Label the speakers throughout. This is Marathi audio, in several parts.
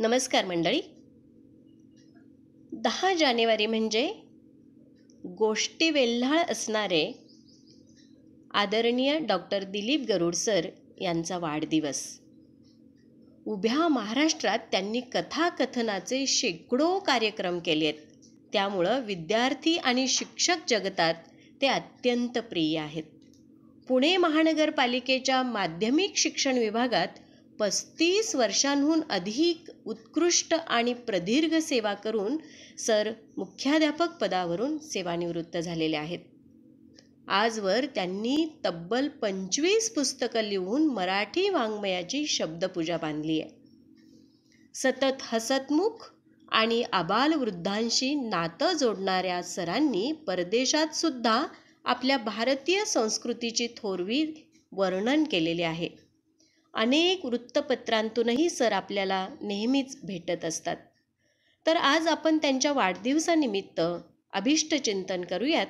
Speaker 1: नमस्कार मंडळी दहा जानेवारी म्हणजे गोष्टी वेल्हाळ असणारे आदरणीय डॉक्टर दिलीप गरुड सर यांचा वाढदिवस उभ्या महाराष्ट्रात त्यांनी कथाकथनाचे शेकडो कार्यक्रम केलेत त्यामुळं विद्यार्थी आणि शिक्षक जगतात ते अत्यंत प्रिय आहेत पुणे महानगरपालिकेच्या माध्यमिक शिक्षण विभागात पस्तीस वर्षांहून अधिक उत्कृष्ट आणि प्रदीर्घ सेवा करून सर मुख्याध्यापक पदावरून सेवानिवृत्त झालेले आहेत आजवर त्यांनी तब्बल पंचवीस पुस्तकं लिहून मराठी वाङ्मयाची शब्दपूजा बांधली आहे सतत हसतमुख आणि आबालवृद्धांशी नातं जोडणाऱ्या सरांनी परदेशात सुद्धा आपल्या भारतीय संस्कृतीची थोरवी वर्णन केलेले आहे अनेक वृत्तपत्रांतूनही सर आपल्याला नेहमीच भेटत असतात तर आज आपण त्यांच्या वाढदिवसानिमित्त अभिष्टचिंतन करूयात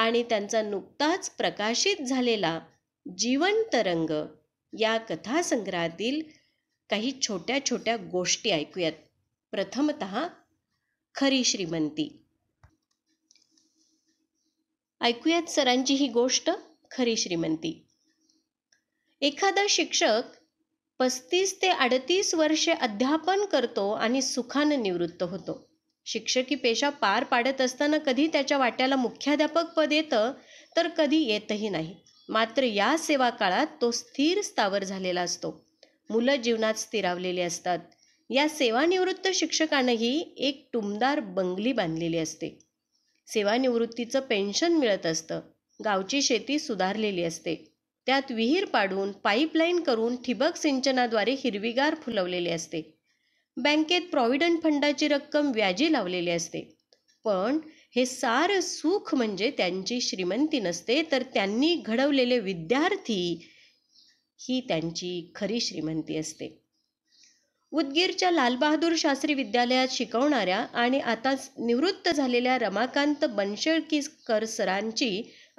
Speaker 1: आणि त्यांचा नुकताच प्रकाशित झालेला जीवन तरंग या कथासंग्रहातील काही छोट्या छोट्या गोष्टी ऐकूयात प्रथमत खरी श्रीमंती ऐकूयात सरांची ही गोष्ट खरी श्रीमंती एखादा शिक्षक पस्तीस ते अडतीस वर्षे अध्यापन करतो आणि सुखानं निवृत्त होतो शिक्षकी पेशा पार पाडत असताना कधी त्याच्या वाट्याला मुख्याध्यापक पद येतं तर कधी येतही नाही मात्र या सेवा काळात तो स्थिर स्थावर झालेला असतो मुलं जीवनात स्थिरावलेली असतात या सेवानिवृत्त शिक्षकानंही एक टुमदार बंगली बांधलेली असते सेवानिवृत्तीचं पेन्शन मिळत असतं गावची शेती सुधारलेली असते त्यात विहीर पाडून पाईपलाईन करून ठिबक सिंचनाद्वारे हिरवीगार फुलवलेले असते बँकेत प्रॉव्हिडंट फंडाची रक्कम व्याजी लावलेली असते पण हे सार सुख म्हणजे त्यांची श्रीमंती नसते तर त्यांनी घडवलेले विद्यार्थी ही त्यांची खरी श्रीमंती असते उदगीरच्या लालबहादूर शास्त्री विद्यालयात शिकवणाऱ्या आणि आता निवृत्त झालेल्या रमाकांत बनशेळकीकर सरांची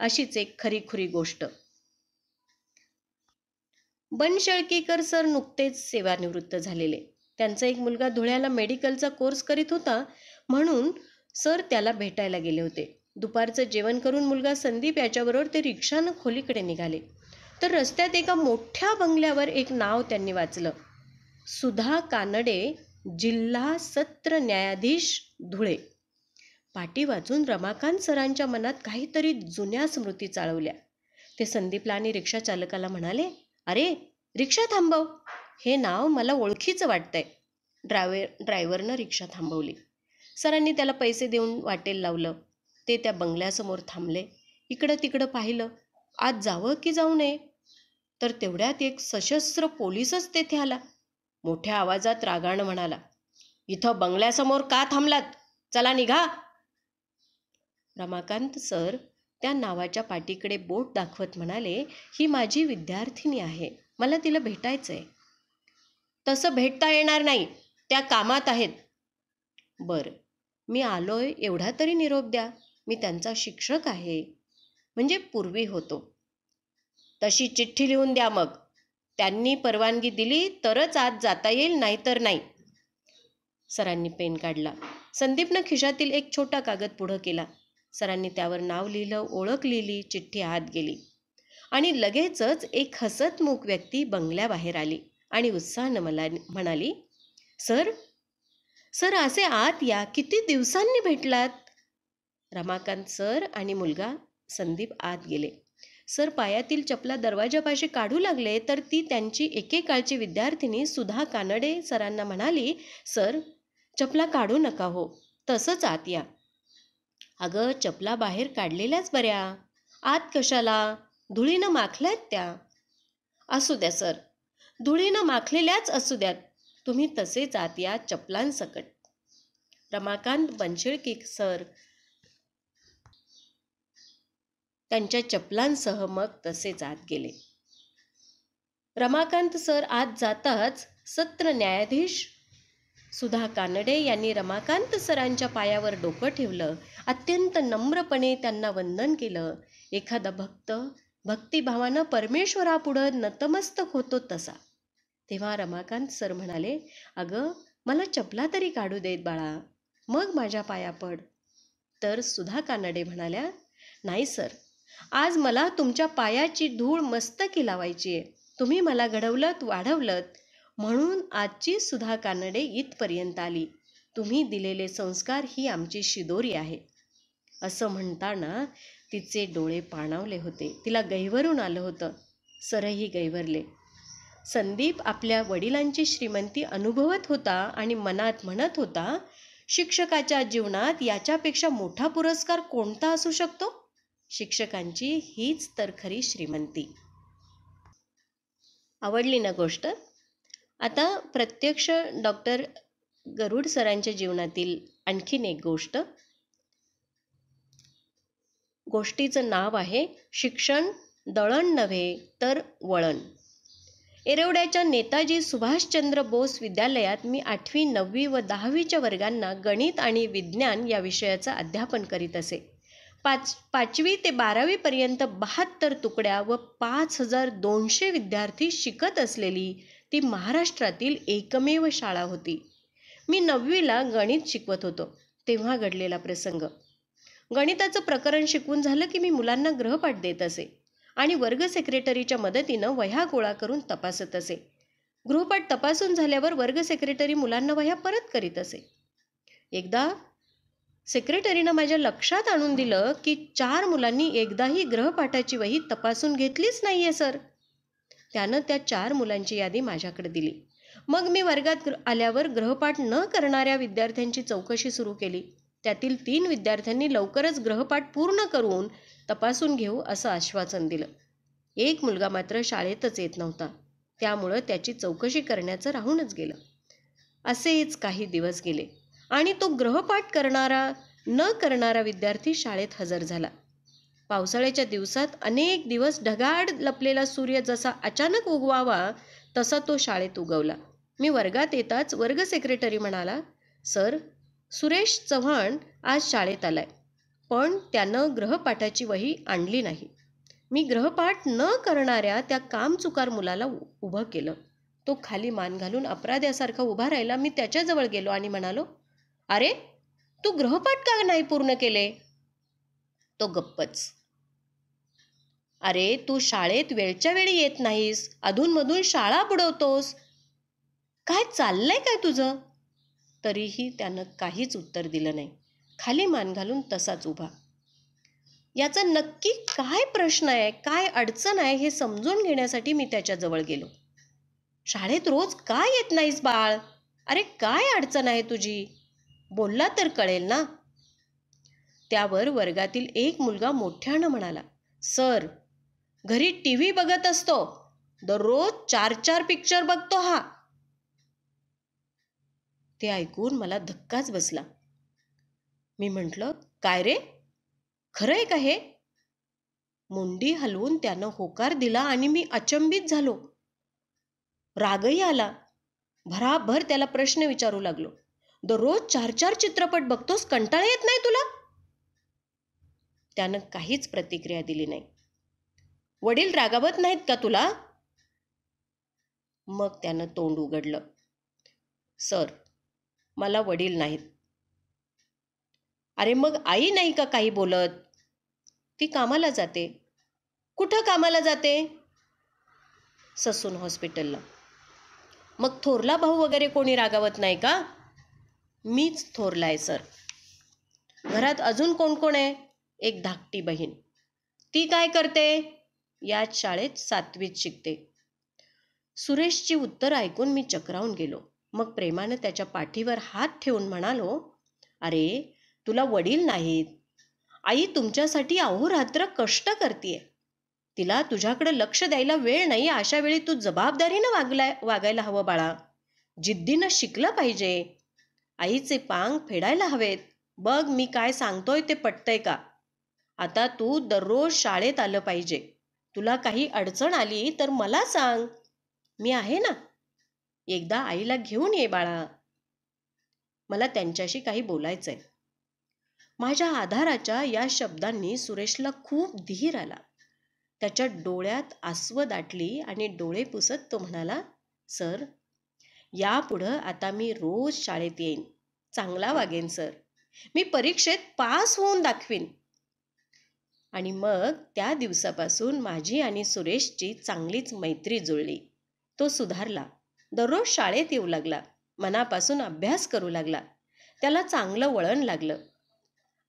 Speaker 1: अशीच एक खरीखुरी गोष्ट बनशळकीकर सर नुकतेच सेवानिवृत्त झालेले त्यांचा एक मुलगा धुळ्याला मेडिकलचा कोर्स करीत होता म्हणून सर त्याला भेटायला गेले होते दुपारचं जेवण करून मुलगा संदीप याच्याबरोबर ते रिक्षानं खोलीकडे निघाले तर रस्त्यात एका मोठ्या बंगल्यावर एक नाव त्यांनी वाचलं सुधा कानडे जिल्हा सत्र न्यायाधीश धुळे पाठी वाचून रमाकांत सरांच्या मनात काहीतरी जुन्या स्मृती चाळवल्या ते संदीपला आणि रिक्षा चालकाला म्हणाले अरे रिक्षा थांबव हे नाव मला ओळखीचं वाटतंय ड्रायव्हर ड्रायव्हरनं रिक्षा थांबवली सरांनी त्याला पैसे देऊन वाटेल लावलं ते त्या बंगल्यासमोर थांबले इकडं तिकडं पाहिलं आज जावं की जाऊ नये तर तेवढ्यात एक सशस्त्र पोलीसच तेथे आला मोठ्या आवाजात रागाण म्हणाला इथं बंगल्यासमोर का थांबलात चला निघा रमाकांत सर त्या नावाच्या पाटीकडे बोट दाखवत म्हणाले ही माझी विद्यार्थिनी आहे मला तिला भेटायचं आहे तसं भेटता येणार नाही त्या कामात आहेत बरं मी आलोय एवढा तरी निरोप द्या मी त्यांचा शिक्षक आहे म्हणजे पूर्वी होतो तशी चिठ्ठी लिहून द्या मग त्यांनी परवानगी दिली तरच आज जाता येईल नाहीतर नाही सरांनी पेन काढला संदीपनं खिशातील एक छोटा कागद पुढं केला सरांनी त्यावर नाव लिहिलं ओळख लिहिली चिठ्ठी आत गेली आणि लगेचच एक हसतमुख व्यक्ती बंगल्याबाहेर आली आणि उत्साहानं मला म्हणाली सर सर असे आत या किती दिवसांनी भेटलात रमाकांत सर आणि मुलगा संदीप आत गेले सर पायातील चपला दरवाजापाशी काढू लागले तर ती त्यांची एकेकाळची विद्यार्थिनी सुधा कानडे सरांना म्हणाली सर चपला काढू नका हो तसंच आत या अगं चपला बाहेर काढलेल्याच बऱ्या आत कशाला धुळीनं माखल्यात त्या असू द्या सर धुळीनं माखलेल्याच असू द्यात तुम्ही तसे जात या चपलांसकट रमाकांत बनशेळकी सर त्यांच्या चपलांसह मग तसे जात गेले रमाकांत सर आत जाताच सत्र न्यायाधीश सुधा कानडे यांनी रमाकांत सरांच्या पायावर डोकं ठेवलं अत्यंत नम्रपणे त्यांना वंदन केलं एखादा भक्त भक्तिभावानं परमेश्वरापुढं नतमस्तक होतो तसा तेव्हा रमाकांत सर म्हणाले अगं मला चपला तरी काढू देत बाळा मग माझ्या पाया पड तर सुधा कानडे म्हणाल्या नाही सर आज मला तुमच्या पायाची धूळ मस्तकी लावायची आहे तुम्ही मला घडवलत वाढवलत म्हणून आजची सुधा कानडे इथपर्यंत आली तुम्ही दिलेले संस्कार ही आमची शिदोरी आहे असं म्हणताना तिचे डोळे पाणावले होते तिला गैवरून आलं होतं सरही गैवरले संदीप आपल्या वडिलांची श्रीमंती अनुभवत होता आणि मनात म्हणत होता शिक्षकाच्या जीवनात याच्यापेक्षा मोठा पुरस्कार कोणता असू शकतो शिक्षकांची हीच तर खरी श्रीमंती आवडली ना गोष्ट आता प्रत्यक्ष डॉक्टर गरुड सरांच्या जीवनातील आणखीन एक गोष्ट गोष्टीचं नाव आहे शिक्षण दळण नव्हे तर वळण एरवड्याच्या नेताजी सुभाषचंद्र बोस विद्यालयात मी आठवी नववी व दहावीच्या वर्गांना गणित आणि विज्ञान या विषयाचं अध्यापन करीत असे पाच पाचवी ते बारावीपर्यंत बहात्तर तुकड्या व पाच हजार दोनशे विद्यार्थी शिकत असलेली ती महाराष्ट्रातील एकमेव शाळा होती मी नववीला गणित शिकवत होतो तेव्हा घडलेला प्रसंग गणिताचं प्रकरण शिकवून झालं की मी मुलांना ग्रहपाठ देत असे आणि वर्ग सेक्रेटरीच्या मदतीनं वह्या गोळा करून तपासत असे गृहपाठ तपासून झाल्यावर वर्ग सेक्रेटरी मुलांना वह्या परत करीत असे एकदा सेक्रेटरीनं माझ्या लक्षात आणून दिलं की चार मुलांनी एकदाही ग्रहपाठाची वही तपासून घेतलीच नाही आहे सर त्यानं त्या चार मुलांची यादी माझ्याकडे दिली मग मी वर्गात आल्यावर ग्रहपाठ न करणाऱ्या विद्यार्थ्यांची चौकशी सुरू केली त्यातील तीन विद्यार्थ्यांनी लवकरच ग्रहपाठ पूर्ण करून तपासून घेऊ असं आश्वासन दिलं एक मुलगा मात्र शाळेतच येत नव्हता त्यामुळं त्याची चौकशी करण्याचं राहूनच गेलं असेच काही दिवस गेले आणि तो ग्रहपाठ करणारा न करणारा विद्यार्थी शाळेत हजर झाला पावसाळ्याच्या दिवसात अनेक दिवस ढगाड लपलेला सूर्य जसा अचानक उगवावा तसा तो शाळेत उगवला मी वर्गात येताच वर्ग सेक्रेटरी म्हणाला सर सुरेश चव्हाण आज शाळेत आलाय पण त्यानं ग्रहपाठाची वही आणली नाही मी ग्रहपाठ न करणाऱ्या त्या कामचुकार मुलाला उभं केलं तो खाली मान घालून अपराध्यासारखा उभा राहिला मी त्याच्याजवळ गेलो आणि म्हणालो अरे तू ग्रहपाठ का नाही पूर्ण केले तो गप्पच अरे तू शाळेत वेळच्या वेळी येत नाहीस अधूनमधून शाळा बुडवतोस काय चाललंय काय तुझं तरीही त्यानं काहीच उत्तर दिलं नाही खाली मान घालून तसाच उभा याचा नक्की काय प्रश्न आहे काय अडचण आहे हे समजून घेण्यासाठी मी त्याच्याजवळ गेलो शाळेत रोज का येत नाहीस बाळ अरे काय अडचण आहे तुझी बोलला तर कळेल ना त्यावर वर्गातील एक मुलगा मोठ्यानं म्हणाला सर घरी टी व्ही बघत असतो दररोज चार चार पिक्चर बघतो हा ते ऐकून मला धक्काच बसला मी म्हंटल काय रे खरंय का हे मुंडी हलवून त्यानं होकार दिला आणि मी अचंबित झालो रागही आला भराभर त्याला प्रश्न विचारू लागलो दररोज चार चार चित्रपट बघतोस कंटाळा येत नाही तुला त्यानं काहीच प्रतिक्रिया दिली नाही वडील रागावत नाहीत का तुला मग त्यानं तोंड उघडलं सर मला वडील नाहीत अरे मग आई नाही का काही बोलत ती कामाला जाते कुठं कामाला जाते ससून हॉस्पिटलला मग थोरला भाऊ वगैरे कोणी रागावत नाही का मीच थोरला आहे सर घरात अजून कोण कोण आहे एक धाकटी बहीण ती काय करते या शाळेत सातवीत शिकते सुरेशची उत्तर ऐकून मी चक्रावून गेलो मग प्रेमानं त्याच्या पाठीवर हात ठेवून म्हणालो अरे तुला वडील नाहीत आई तुमच्यासाठी अहोरात्र कष्ट करतीये तिला तुझ्याकडे लक्ष द्यायला वेळ नाही अशा वेळी तू जबाबदारीनं वागलाय वागायला हवं बाळा जिद्दीनं शिकलं पाहिजे आईचे पांग फेडायला हवेत बघ मी काय सांगतोय ते पटतंय का आता तू दररोज शाळेत आलं पाहिजे तुला काही अडचण आली तर मला सांग मी आहे ना एकदा आईला घेऊन ये बाळा मला त्यांच्याशी काही बोलायचंय माझ्या आधाराच्या या शब्दांनी सुरेशला खूप धीर आला त्याच्या डोळ्यात आसव दाटली आणि डोळे पुसत तो म्हणाला सर यापुढं आता मी रोज शाळेत येईन चांगला वागेन सर मी परीक्षेत पास होऊन दाखवीन आणि मग त्या दिवसापासून माझी आणि सुरेशची चांगलीच मैत्री जुळली तो सुधारला दररोज शाळेत येऊ लागला मनापासून अभ्यास करू लागला त्याला चांगलं वळण लागलं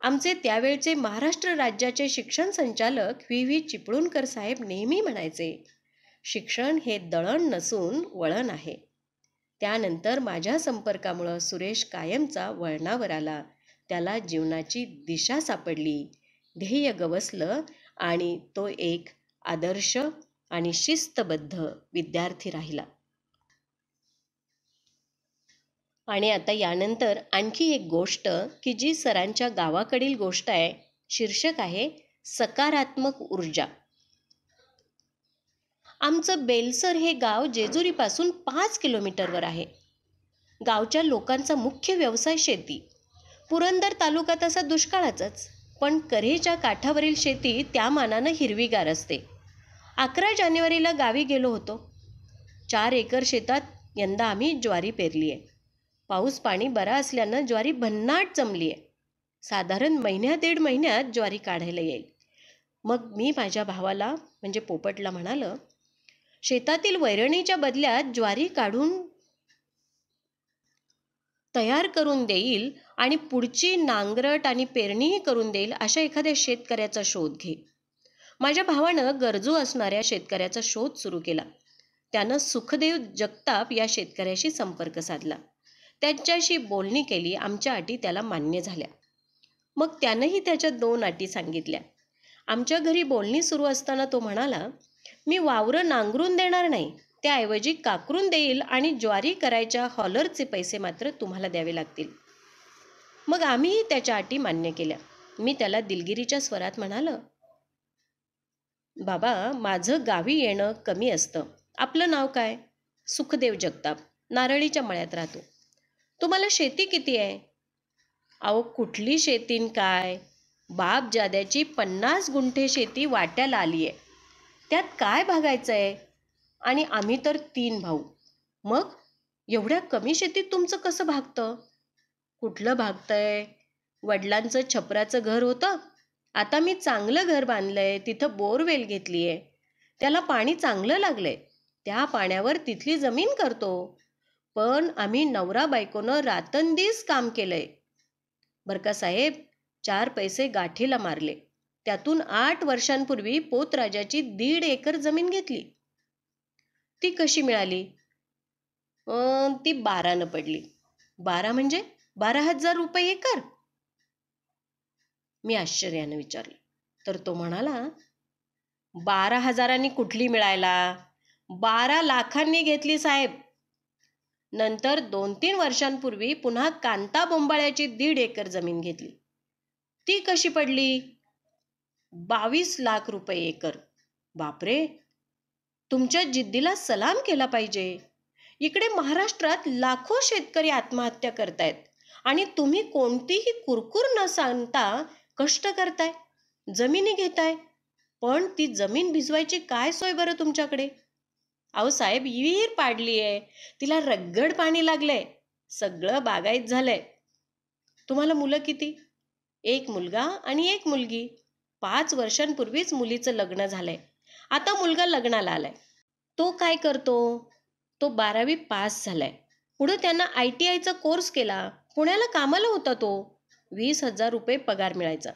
Speaker 1: आमचे त्यावेळचे महाराष्ट्र राज्याचे शिक्षण संचालक व्ही व्ही चिपळूणकर साहेब नेहमी म्हणायचे शिक्षण हे दळण नसून वळण आहे त्यानंतर माझ्या संपर्कामुळं सुरेश कायमचा वळणावर आला त्याला जीवनाची दिशा सापडली ध्येय गवसलं आणि तो एक आदर्श आणि शिस्तबद्ध विद्यार्थी राहिला आणि आता यानंतर आणखी एक गोष्ट की जी सरांच्या गावाकडील गोष्ट आहे शीर्षक आहे सकारात्मक ऊर्जा आमचं बेलसर हे गाव जेजुरीपासून पाच किलोमीटरवर आहे गावच्या लोकांचा मुख्य व्यवसाय शेती पुरंदर तालुका तसा दुष्काळाचाच पण कऱ्हेच्या काठावरील शेती त्या मानानं हिरवीगार असते अकरा जानेवारीला गावी गेलो होतो चार एकर शेतात यंदा आम्ही ज्वारी पेरली आहे पाऊस पाणी बरा असल्यानं ज्वारी भन्नाट जमली आहे साधारण महिन्या दीड महिन्यात ज्वारी काढायला येईल मग मी माझ्या भावाला म्हणजे पोपटला म्हणालं शेतातील वैरणीच्या बदल्यात ज्वारी काढून तयार करून देईल आणि पुढची नांगरट आणि पेरणीही करून देईल अशा एखाद्या शेतकऱ्याचा शोध घे माझ्या भावानं गरजू असणाऱ्या शेतकऱ्याचा शोध सुरू केला त्यानं सुखदेव जगताप या शेतकऱ्याशी संपर्क साधला त्यांच्याशी बोलणी केली आमच्या अटी त्याला मान्य झाल्या मग त्यानंही त्याच्या दोन अटी सांगितल्या आमच्या घरी बोलणी सुरू असताना तो म्हणाला मी वावरं नांगरून देणार नाही त्याऐवजी काकरून देईल आणि ज्वारी करायच्या हॉलरचे पैसे मात्र तुम्हाला द्यावे लागतील मग आम्हीही त्याच्या अटी मान्य केल्या मी त्याला दिलगिरीच्या स्वरात म्हणालं बाबा माझं गावी येणं कमी असतं आपलं नाव काय सुखदेव जगताप नारळीच्या मळ्यात राहतो तुम्हाला शेती किती आहे अहो कुठली शेतीन काय बाप जाद्याची पन्नास गुंठे शेती वाट्याला आली आहे त्यात काय भागायचं आहे आणि आम्ही तर तीन भाऊ मग एवढ्या कमी शेतीत तुमचं कसं भागतं कुठलं भागतंय वडिलांचं छपराचं घर होतं आता मी चांगलं घर बांधलंय तिथं बोरवेल घेतली आहे त्याला पाणी चांगलं लागलंय त्या पाण्यावर तिथली जमीन करतो पण आम्ही नवरा बायकोनं रातंदीस काम केलंय बरका का साहेब चार पैसे गाठीला मारले त्यातून आठ वर्षांपूर्वी पोतराजाची दीड एकर जमीन घेतली ती कशी मिळाली ती बारानं पडली बारा म्हणजे बारा हजार रुपये एकर मी आश्चर्यानं विचारले तर तो म्हणाला बारा हजारांनी कुठली मिळायला बारा लाखांनी घेतली साहेब नंतर दोन तीन वर्षांपूर्वी पुन्हा कांता बोंबाळ्याची दीड एकर जमीन घेतली ती कशी पडली बावीस लाख रुपये एकर बापरे तुमच्या जिद्दीला सलाम केला पाहिजे इकडे महाराष्ट्रात लाखो शेतकरी आत्महत्या करतायत आणि तुम्ही कोणतीही कुरकुर न सांगता कष्ट करताय जमिनी घेताय पण ती जमीन भिजवायची काय सोय बरं तुमच्याकडे अहो साहेब विहीर पाडली आहे तिला रगड पाणी लागले सगळं बागायत झालंय तुम्हाला मुलं किती एक मुलगा आणि एक मुलगी पाच वर्षांपूर्वीच मुलीचं लग्न झालंय आता मुलगा लग्नाला आलाय तो काय करतो तो बारावी पास झालाय पुढे त्यांना आय टी आयचा कोर्स केला पुण्याला कामाला होता तो वीस हजार रुपये पगार मिळायचा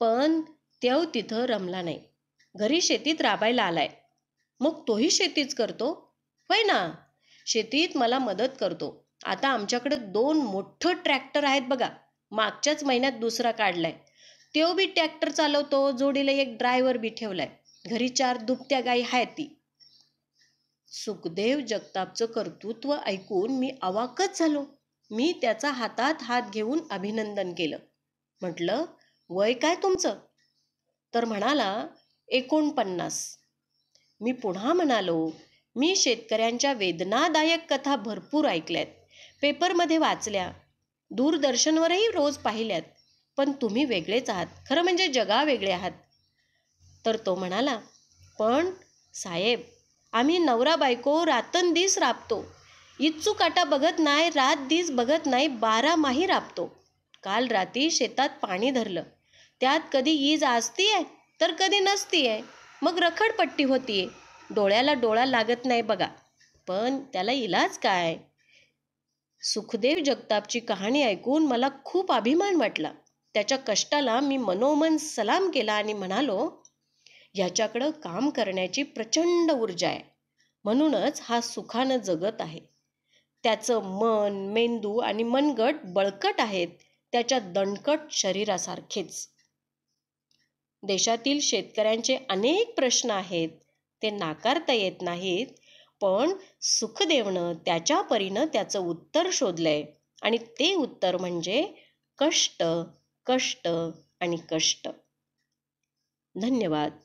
Speaker 1: पण तेव तिथं रमला नाही घरी शेतीत राबायला आलाय मग तोही शेतीच करतो होय ना शेतीत मला मदत करतो आता आमच्याकडे दोन मोठं ट्रॅक्टर आहेत बघा मागच्याच महिन्यात दुसरा काढलाय तो बी ट्रॅक्टर चालवतो जोडीला एक ड्रायव्हर बी ठेवलाय घरी चार दुभत्या गायी ती सुखदेव जगतापचं कर्तृत्व ऐकून मी अवाकच झालो मी त्याचा हातात हात घेऊन अभिनंदन केलं म्हटलं वय काय तुमचं तर म्हणाला एकोणपन्नास मी पुन्हा म्हणालो मी शेतकऱ्यांच्या वेदनादायक कथा भरपूर ऐकल्यात पेपरमध्ये वाचल्या दूरदर्शनवरही रोज पाहिल्यात पण तुम्ही वेगळेच आहात खरं म्हणजे जगा वेगळे आहात तर तो म्हणाला पण साहेब आम्ही नवरा बायको रातंदिस राबतो इच्चू काटा बघत नाही रात दिस बघत नाही माही राबतो काल रात्री शेतात पाणी धरलं त्यात कधी ईज आजती आहे तर कधी नसती मग रखडपट्टी होतीये डोळ्याला डोळा लागत नाही बघा पण त्याला इलाज काय सुखदेव जगतापची कहाणी ऐकून मला खूप अभिमान वाटला त्याच्या कष्टाला मी मनोमन सलाम केला आणि म्हणालो ह्याच्याकडं काम करण्याची प्रचंड ऊर्जा आहे म्हणूनच हा सुखानं जगत आहे त्याचं मन मेंदू आणि मनगट बळकट आहेत त्याच्या दणकट शरीरासारखेच देशातील शेतकऱ्यांचे अनेक प्रश्न आहेत ते नाकारता येत नाहीत पण सुखदेवनं त्याच्या परीनं त्याचं उत्तर शोधलंय आणि ते उत्तर म्हणजे कष्ट कष्ट आणि कष्ट धन्यवाद